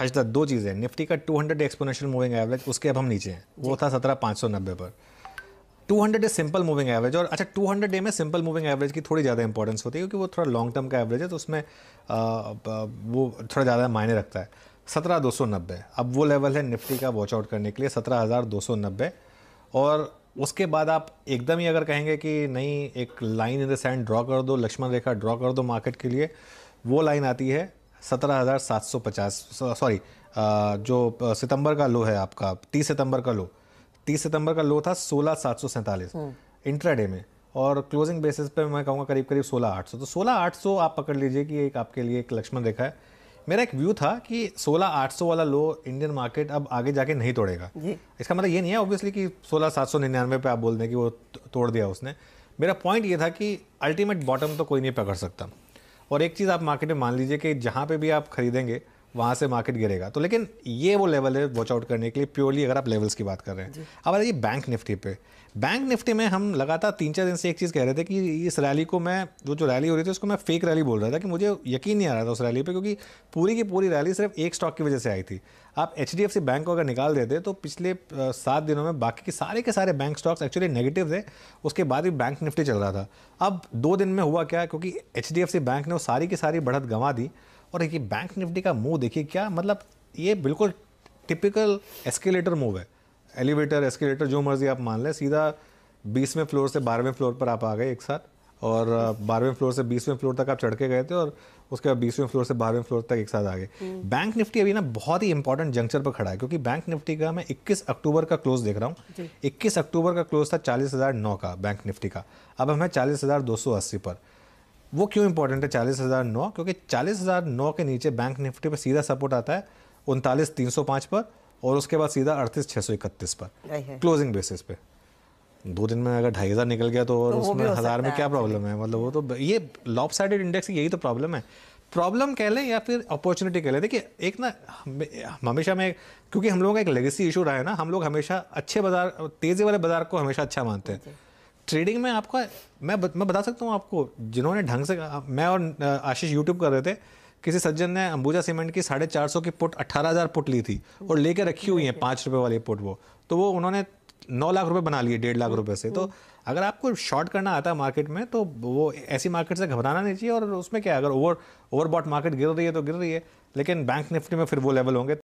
हजदत दो चीज़ें निफ्टी का 200 हंड्रेड एक्सपोनेशियल मूविंग एवरेज उसके अब हम नीचे हैं वो था सत्रह पाँच सौ नब्बे पर 200 hundred is simple moving average और अच्छा 200 डे में सिंपल मूविंग एवरेज की थोड़ी ज़्यादा इंपॉर्टेंस होती है क्योंकि वो थोड़ा लॉन्ग टर्म का एवरेज है तो उसमें आ, वो थोड़ा ज़्यादा मायने रखता है सत्रह दो सौ नब्बे अब वो लेवल है निफ्टी का वॉच आउट करने के लिए सत्रह हज़ार दो सौ नब्बे और उसके बाद आप एकदम ही अगर कहेंगे कि नहीं एक line in the sand draw कर दो लक्ष्मण रेखा ड्रॉ कर दो मार्केट के लिए वो लाइन आती है सत्रह हज़ार सात सौ पचास सॉरी जो सितंबर का लो है आपका तीस सितंबर का लो तीस सितंबर का लो था सोलह सात सौ सैंतालीस हम्म। इंट्राडे में और क्लोजिंग बेसिस पे मैं कहूँगा करीब करीब सोलह आठ सौ तो सोलह आठ सौ आप पकड़ लीजिए कि एक आपके लिए एक लक्ष्मण रेखा है मेरा एक व्यू था कि सोलह आठ सौ वाला लो इंडियन मार्केट अब आगे जाके नहीं तोड़ेगा इसका मतलब ये नहीं है ऑब्वियसली कि सोलह सात सौ निन्यानवे पे आप बोल दें कि वो तोड़ दिया उसने मेरा पॉइंट ये था कि अल्टीमेट बॉटम तो कोई नहीं पकड़ सकता और एक चीज़ आप मार्केट में मान लीजिए कि जहाँ पे भी आप खरीदेंगे वहाँ से मार्केट गिरेगा तो लेकिन ये वो लेवल है वॉच आउट करने के लिए प्योरली अगर आप लेवल्स की बात कर रहे हैं अब आइए बैंक निफ्टी पे बैंक निफ्टी में हम लगातार तीन चार दिन से एक चीज़ कह रहे थे कि इस रैली को मैं जो जो रैली हो रही थी उसको मैं फेक रैली बोल रहा था कि मुझे यकीन नहीं आ रहा था उस रैली पे क्योंकि पूरी की पूरी रैली सिर्फ एक स्टॉक की वजह से आई थी आप एच बैंक को अगर निकाल देते तो पिछले सात दिनों में बाकी के सारे के सारे बैंक स्टॉक्स एक्चुअली नेगेटिव थे उसके बाद भी बैंक निफ्टी चल रहा था अब दो दिन में हुआ क्या क्योंकि एच बैंक ने वो सारी की सारी बढ़त गंवा दी और ये बैंक निफ्टी का मूव देखिए क्या मतलब ये बिल्कुल टिपिकल एस्केलेटर मूव है एलिवेटर एस्केलेटर जो मर्जी आप मान लें सीधा बीसवें फ्लोर से बारहवें फ्लोर पर आप आ गए एक साथ और बारहवें फ्लोर से बीसवें फ्लोर तक आप चढ़ के गए थे और उसके बाद बीसवें फ्लोर से बारहवें फ्लोर तक एक साथ आ गए बैंक हम्म। निफ्टी अभी ना बहुत ही इंपॉर्टेंट जंक्चर पर खड़ा है क्योंकि बैंक निफ्टी का मैं 21 अक्टूबर का क्लोज देख रहा हूँ 21 अक्टूबर का क्लोज था चालीस का बैंक निफ्टी का अब हमें चालीस पर वो क्यों इंपॉर्टेंट है चालीस हज़ार नौ क्योंकि चालीस हज़ार नौ के नीचे बैंक निफ्टी पर सीधा सपोर्ट आता है उनतालीस तीन सौ पाँच पर और उसके बाद सीधा अड़तीस छः सौ इकतीस पर क्लोजिंग बेसिस पे दो दिन में अगर ढाई हज़ार निकल गया तो और तो उसमें हज़ार में क्या प्रॉब्लम है मतलब वो तो ये लॉप साइडेड इंडेक्स यही तो प्रॉब्लम है प्रॉब्लम कह लें या फिर अपॉर्चुनिटी कह लें देखिए एक ना हमेशा में क्योंकि हम लोगों का एक लेगेसी इशू रहा है ना हम लोग हमेशा अच्छे बाजार तेज़ी वाले बाजार को हमेशा अच्छा मानते हैं ट्रेडिंग में आपका मैं मैं बता सकता हूँ आपको जिन्होंने ढंग से मैं और आशीष यूट्यूब कर रहे थे किसी सज्जन ने अंबुजा सीमेंट की साढ़े चार सौ की पुट अट्ठारह हज़ार पुट ली थी और लेके रखी हुई है पाँच रुपये वाली पुट वो तो वो उन्होंने नौ लाख रुपए बना लिए डेढ़ लाख रुपए से तो अगर आपको शॉर्ट करना आता है मार्केट में तो वो ऐसी मार्केट से घबराना नहीं चाहिए और उसमें क्या है अगर ओवर ओवरबॉट मार्केट गिर रही है तो गिर रही है लेकिन बैंक निफ्टी में फिर वो लेवल होंगे